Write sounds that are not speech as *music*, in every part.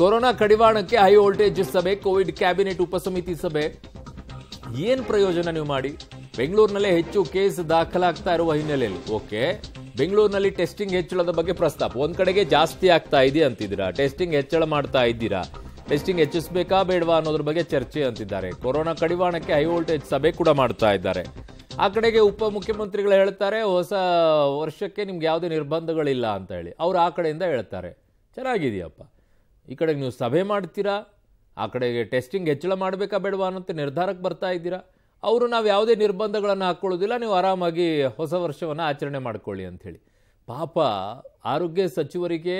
corona ಕಡಿವಾಣಕ್ಕೆ high voltage ಸಭೆ COVID cabinet ಉಪಸಮಿತಿ ಸಭೆ ಏನ್ ಪ್ರಯೋಜನ ನೀವು ಮಾಡಿ ಬೆಂಗಳೂರಿನಲ್ಲೇ ಹೆಚ್ಚು ಕೇಸ್ ದಾಖಲಾಗ್ತಾ ಇರುವ ಹಿನ್ನೆಲೆಯಲ್ಲಿ ಓಕೆ ಬೆಂಗಳೂರಿನಲ್ಲಿ ಟೆಸ್ಟಿಂಗ್ ಹೆಚ್ಚಳದ ಬಗ್ಗೆ ಪ್ರಸ್ತಾಪ ಒಂದ್ ಕಡೆಗೆ ಜಾಸ್ತಿ ಆಗ್ತಾ ಇದೆ ಅಂತಿದ್ದೀರಾ ಟೆಸ್ಟಿಂಗ್ ಹೆಚ್ಚಳ ಮಾಡ್ತಾ ಇದ್ದೀರಾ ಟೆಸ್ಟಿಂಗ್ ಹೆಚ್ಚಿಸಬೇಕಾ ಬೇಡವಾ ಅನ್ನೋದ್ರ ಬಗ್ಗೆ ಚರ್ಚೆ ಅಂತಿದ್ದಾರೆ ಕೊರೋನಾ ಕಡಿವಾಣಕ್ಕೆ ಹೈ ವೋಲ್ಟೇಜ್ ಸಭೆ ಕೂಡ ಮಾಡ್ತಾ ಇದ್ದಾರೆ ಆ ಕಡೆಗೆ ಉಪಮುಖ್ಯಮಂತ್ರಿಗಳು ಹೇಳ್ತಾರೆ ಹೊಸ ವರ್ಷಕ್ಕೆ ನಿಮ್ಗೆ ಯಾವುದೇ ನಿರ್ಬಂಧಗಳಿಲ್ಲ ಅಂತ ಹೇಳಿ ಅವ್ರು ಆ ಕಡೆಯಿಂದ ಹೇಳ್ತಾರೆ ಚೆನ್ನಾಗಿದೆಯಪ್ಪ ಈ ಕಡೆಗೆ ನೀವು ಸಭೆ ಮಾಡ್ತೀರಾ ಆ ಕಡೆಗೆ ಟೆಸ್ಟಿಂಗ್ ಹೆಚ್ಚಳ ಮಾಡಬೇಕಾ ಬೇಡವಾ ಅನ್ನೋಂಥ ನಿರ್ಧಾರಕ್ಕೆ ಬರ್ತಾ ಇದ್ದೀರಾ ಅವರು ನಾವು ಯಾವುದೇ ನಿರ್ಬಂಧಗಳನ್ನು ಹಾಕ್ಕೊಳ್ಳೋದಿಲ್ಲ ನೀವು ಆರಾಮಾಗಿ ಹೊಸ ವರ್ಷವನ್ನು ಆಚರಣೆ ಮಾಡ್ಕೊಳ್ಳಿ ಅಂಥೇಳಿ ಪಾಪ ಆರೋಗ್ಯ ಸಚಿವರಿಗೆ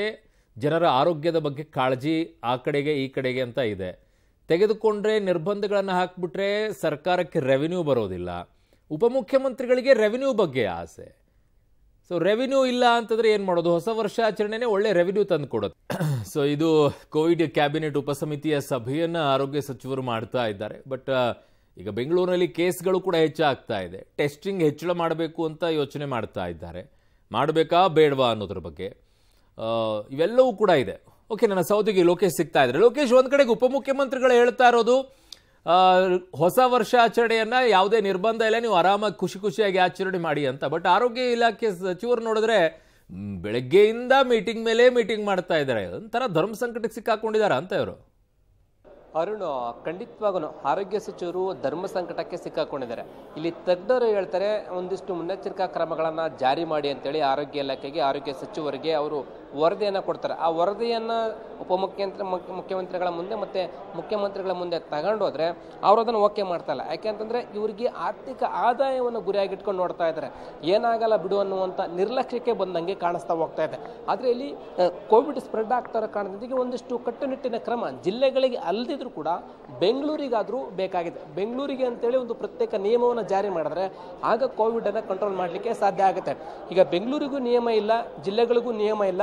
ಜನರ ಆರೋಗ್ಯದ ಬಗ್ಗೆ ಕಾಳಜಿ ಆ ಕಡೆಗೆ ಈ ಕಡೆಗೆ ಅಂತ ಇದೆ ತೆಗೆದುಕೊಂಡ್ರೆ ನಿರ್ಬಂಧಗಳನ್ನು ಹಾಕಿಬಿಟ್ರೆ ಸರ್ಕಾರಕ್ಕೆ ರೆವಿನ್ಯೂ ಬರೋದಿಲ್ಲ ಉಪಮುಖ್ಯಮಂತ್ರಿಗಳಿಗೆ ರೆವಿನ್ಯೂ ಬಗ್ಗೆ ಆಸೆ ಸೊ ರೆವಿನ್ಯೂ ಇಲ್ಲ ಅಂತಂದರೆ ಏನು ಮಾಡೋದು ಹೊಸ ವರ್ಷ ಆಚರಣೆನೆ ಒಳ್ಳೆ ರೆವಿನ್ಯೂ ತಂದು ಕೊಡೋದು ಸೊ *clears throat* ಇದು ಕೋವಿಡ್ ಕ್ಯಾಬಿನೆಟ್ ಉಪಸಮಿತಿಯ ಸಭೆಯನ್ನು ಆರೋಗ್ಯ ಸಚಿವರು ಮಾಡ್ತಾ ಇದ್ದಾರೆ ಬಟ್ ಈಗ ಬೆಂಗಳೂರಿನಲ್ಲಿ ಕೇಸ್ಗಳು ಕೂಡ ಹೆಚ್ಚಾಗ್ತಾ ಇದೆ ಟೆಸ್ಟಿಂಗ್ ಹೆಚ್ಚಳ ಮಾಡಬೇಕು ಅಂತ ಯೋಚನೆ ಮಾಡ್ತಾ ಇದ್ದಾರೆ ಮಾಡಬೇಕಾ ಬೇಡವಾ ಅನ್ನೋದ್ರ ಬಗ್ಗೆ ಇವೆಲ್ಲವೂ ಕೂಡ ಇದೆ ಓಕೆ ನನ್ನ ಸೌದಿಗೆ ಲೋಕೇಶ್ ಸಿಗ್ತಾ ಇದ್ದಾರೆ ಲೋಕೇಶ್ ಒಂದು ಕಡೆಗೆ ಉಪಮುಖ್ಯಮಂತ್ರಿಗಳು ಹೇಳ್ತಾ ಇರೋದು ಹೊಸ ವರ್ಷ ಆಚರಣೆಯನ್ನು ಯಾವುದೇ ನಿರ್ಬಂಧ ಇಲ್ಲ ನೀವು ಆರಾಮಾಗಿ ಖುಷಿ ಖುಷಿಯಾಗಿ ಆಚರಣೆ ಮಾಡಿ ಅಂತ ಬಟ್ ಆರೋಗ್ಯ ಇಲಾಖೆ ಸಚಿವರು ನೋಡಿದ್ರೆ ಬೆಳಗ್ಗೆಯಿಂದ ಮೀಟಿಂಗ್ ಮೇಲೆ ಮೀಟಿಂಗ್ ಮಾಡ್ತಾ ಇದ್ದಾರೆ ಒಂಥರ ಧರ್ಮ ಸಂಕಟಕ್ಕೆ ಸಿಕ್ಕಾಕೊಂಡಿದ್ದಾರೆ ಅಂತ ಇವರು ಅರುಣ್ ಖಂಡಿತವಾಗೂ ಆರೋಗ್ಯ ಸಚಿವರು ಧರ್ಮ ಸಂಕಟಕ್ಕೆ ಸಿಕ್ಕಾಕೊಂಡಿದ್ದಾರೆ ಇಲ್ಲಿ ತಜ್ಞರು ಹೇಳ್ತಾರೆ ಒಂದಿಷ್ಟು ಮುನ್ನೆಚ್ಚರಿಕಾ ಕ್ರಮಗಳನ್ನು ಜಾರಿ ಮಾಡಿ ಅಂತೇಳಿ ಆರೋಗ್ಯ ಇಲಾಖೆಗೆ ಆರೋಗ್ಯ ಸಚಿವರಿಗೆ ಅವರು ವರದಿಯನ್ನು ಕೊಡ್ತಾರೆ ಆ ವರದಿಯನ್ನು ಉಪಮುಖ್ಯಮಂತ್ರಿ ಮುಖ್ಯಮಂತ್ರಿಗಳ ಮುಂದೆ ಮತ್ತು ಮುಖ್ಯಮಂತ್ರಿಗಳ ಮುಂದೆ ತಗೊಂಡೋದ್ರೆ ಅವರು ಅದನ್ನು ಓಕೆ ಮಾಡ್ತಾಯಿಲ್ಲ ಯಾಕೆ ಅಂತಂದರೆ ಇವರಿಗೆ ಆರ್ಥಿಕ ಆದಾಯವನ್ನು ಗುರಿಯಾಗಿಟ್ಕೊಂಡು ನೋಡ್ತಾ ಇದ್ದಾರೆ ಏನಾಗಲ್ಲ ಬಿಡು ಅನ್ನುವಂಥ ನಿರ್ಲಕ್ಷ್ಯಕ್ಕೆ ಬಂದಂಗೆ ಕಾಣಿಸ್ತಾ ಹೋಗ್ತಾ ಇದೆ ಆದರೆ ಇಲ್ಲಿ ಕೋವಿಡ್ ಸ್ಪ್ರೆಡ್ ಆಗ್ತಾ ಇರೋ ಒಂದಿಷ್ಟು ಕಟ್ಟುನಿಟ್ಟಿನ ಕ್ರಮ ಜಿಲ್ಲೆಗಳಿಗೆ ಅಲ್ಲದಿದ್ದರೂ ಕೂಡ ಬೆಂಗಳೂರಿಗಾದರೂ ಬೇಕಾಗಿದೆ ಬೆಂಗಳೂರಿಗೆ ಅಂತೇಳಿ ಒಂದು ಪ್ರತ್ಯೇಕ ನಿಯಮವನ್ನು ಜಾರಿ ಮಾಡಿದ್ರೆ ಆಗ ಕೋವಿಡನ್ನು ಕಂಟ್ರೋಲ್ ಮಾಡಲಿಕ್ಕೆ ಸಾಧ್ಯ ಆಗುತ್ತೆ ಈಗ ಬೆಂಗಳೂರಿಗೂ ನಿಯಮ ಇಲ್ಲ ಜಿಲ್ಲೆಗಳಿಗೂ ನಿಯಮ ಇಲ್ಲ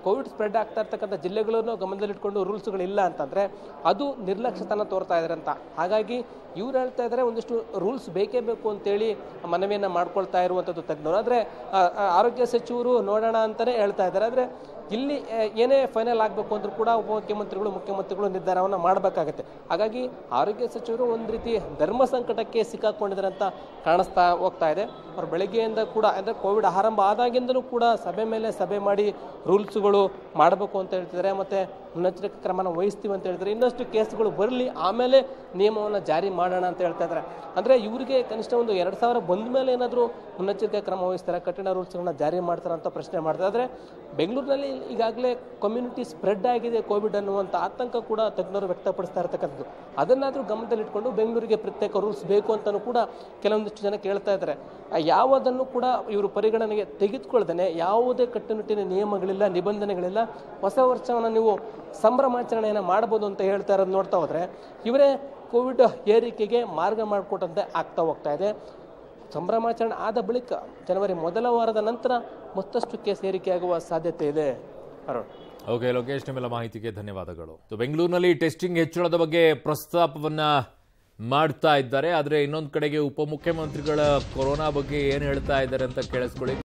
ಕೋವಿಡ್ ಸ್ಪ್ರೆಡ್ ಆಗ್ತಾ ಇರ್ತಕ್ಕಂಥ ಜಿಲ್ಲೆಗಳನ್ನು ಗಮನದಲ್ಲಿಟ್ಕೊಂಡು ರೂಲ್ಸ್ಗಳಿಲ್ಲ ಅಂತಂದರೆ ಅದು ನಿರ್ಲಕ್ಷ್ಯತನ ತೋರ್ತಾ ಇದ್ದಾರೆ ಅಂತ ಹಾಗಾಗಿ ಇವ್ರು ಹೇಳ್ತಾ ಇದ್ದಾರೆ ಒಂದಿಷ್ಟು ರೂಲ್ಸ್ ಬೇಕೇ ಬೇಕು ಅಂತೇಳಿ ಮನವಿಯನ್ನು ಮಾಡ್ಕೊಳ್ತಾ ಇರುವಂಥದ್ದು ತಜ್ಞರು ಆದರೆ ಆರೋಗ್ಯ ಸಚಿವರು ನೋಡೋಣ ಅಂತಲೇ ಹೇಳ್ತಾ ಇದ್ದಾರೆ ಆದರೆ ಇಲ್ಲಿ ಏನೇ ಫೈನಲ್ ಆಗಬೇಕು ಅಂದರೂ ಕೂಡ ಉಪಮುಖ್ಯಮಂತ್ರಿಗಳು ಮುಖ್ಯಮಂತ್ರಿಗಳು ನಿರ್ಧಾರವನ್ನು ಮಾಡಬೇಕಾಗತ್ತೆ ಹಾಗಾಗಿ ಆರೋಗ್ಯ ಸಚಿವರು ಒಂದು ರೀತಿ ಧರ್ಮ ಸಂಕಟಕ್ಕೆ ಸಿಕ್ಕಾಕೊಂಡಿದ್ದಾರೆ ಅಂತ ಕಾಣಿಸ್ತಾ ಹೋಗ್ತಾ ಇದೆ ಅವ್ರು ಬೆಳಗ್ಗೆಯಿಂದ ಕೂಡ ಅಂದರೆ ಕೋವಿಡ್ ಆರಂಭ ಆದಾಗಿಂದಲೂ ಕೂಡ ಸಭೆ ಮೇಲೆ ಸಭೆ ಮಾಡಿ ರೂಲ್ಸ್ಗಳು ಮಾಡಬೇಕು ಅಂತ ಹೇಳ್ತಿದ್ದಾರೆ ಮತ್ತು ಮುನ್ನೆಚ್ಚರಿಕೆ ಕ್ರಮನ ವಹಿಸ್ತೀವಿ ಅಂತ ಹೇಳಿದ್ರೆ ಇನ್ನಷ್ಟು ಕೇಸ್ಗಳು ಬರಲಿ ಆಮೇಲೆ ನಿಯಮವನ್ನು ಜಾರಿ ಮಾಡೋಣ ಅಂತ ಹೇಳ್ತಾ ಇದ್ದಾರೆ ಅಂದರೆ ಇವರಿಗೆ ಕನಿಷ್ಠ ಒಂದು ಎರಡು ಸಾವಿರ ಬಂದ ಮೇಲೆ ಏನಾದರೂ ಮುನ್ನೆಚ್ಚರಿಕೆ ಕ್ರಮ ವಹಿಸ್ತಾರೆ ಕಠಿಣ ರೂಲ್ಸ್ಗಳನ್ನ ಜಾರಿ ಮಾಡ್ತಾರೆ ಅಂತ ಪ್ರಶ್ನೆ ಮಾಡ್ತಾ ಇದ್ದಾರೆ ಬೆಂಗಳೂರಿನಲ್ಲಿ ಈಗಾಗಲೇ ಕಮ್ಯುನಿಟಿ ಸ್ಪ್ರೆಡ್ ಆಗಿದೆ ಕೋವಿಡ್ ಅನ್ನುವಂಥ ಆತಂಕ ಕೂಡ ತಜ್ಞರು ವ್ಯಕ್ತಪಡಿಸ್ತಾ ಇರ್ತಕ್ಕಂಥದ್ದು ಅದನ್ನಾದರೂ ಗಮನದಲ್ಲಿಟ್ಕೊಂಡು ಬೆಂಗಳೂರಿಗೆ ಪ್ರತ್ಯೇಕ ರೂಲ್ಸ್ ಬೇಕು ಅಂತಲೂ ಕೂಡ ಕೆಲವೊಂದಿಷ್ಟು ಜನ ಕೇಳ್ತಾ ಇದ್ದಾರೆ ಯಾವುದನ್ನು ಕೂಡ ಇವರು ಪರಿಗಣನೆಗೆ ತೆಗೆದುಕೊಳ್ಳದೇ ಯಾವುದೇ ಕಟ್ಟುನಿಟ್ಟಿನ ನಿಯಮಗಳಿಲ್ಲ ನಿಬಂಧನೆಗಳಿಲ್ಲ ಹೊಸ ವರ್ಷವನ್ನು ನೀವು ಸಂಭ್ರಮಾಚರಣೆಯನ್ನು ಮಾಡ್ಬೋದು ಅಂತ ಹೇಳ್ತಾ ಇರೋದು ನೋಡ್ತಾ ಹೋದರೆ ಇವರೇ ಕೋವಿಡ್ ಏರಿಕೆಗೆ ಮಾರ್ಗ ಮಾಡಿಕೊಟ್ಟಂತೆ ಆಗ್ತಾ ಹೋಗ್ತಾ ಇದೆ ಸಂಭ್ರಮಾಚರಣೆ ಆದ ಬಳಿಕ ಜನವರಿ ಮೊದಲ ವಾರದ ನಂತರ ಮತ್ತಷ್ಟು ಕೇಸ್ ಏರಿಕೆಯಾಗುವ ಸಾಧ್ಯತೆ ಇದೆ ಅರುಣ್ ಓಕೆ ಲೋಕೇಶ್ ನಿಮ್ಮೆಲ್ಲ ಮಾಹಿತಿಗೆ ಧನ್ಯವಾದಗಳು ಬೆಂಗಳೂರಿನಲ್ಲಿ ಟೆಸ್ಟಿಂಗ್ ಹೆಚ್ಚಳದ ಬಗ್ಗೆ ಪ್ರಸ್ತಾಪವನ್ನ ಮಾಡ್ತಾ ಇದ್ದಾರೆ ಆದರೆ ಇನ್ನೊಂದು ಕಡೆಗೆ ಉಪಮುಖ್ಯಮಂತ್ರಿಗಳ ಕೊರೋನಾ ಬಗ್ಗೆ ಏನು ಹೇಳ್ತಾ ಇದ್ದಾರೆ ಅಂತ ಕೇಳಿಸ್ಕೊಳ್ಳಿ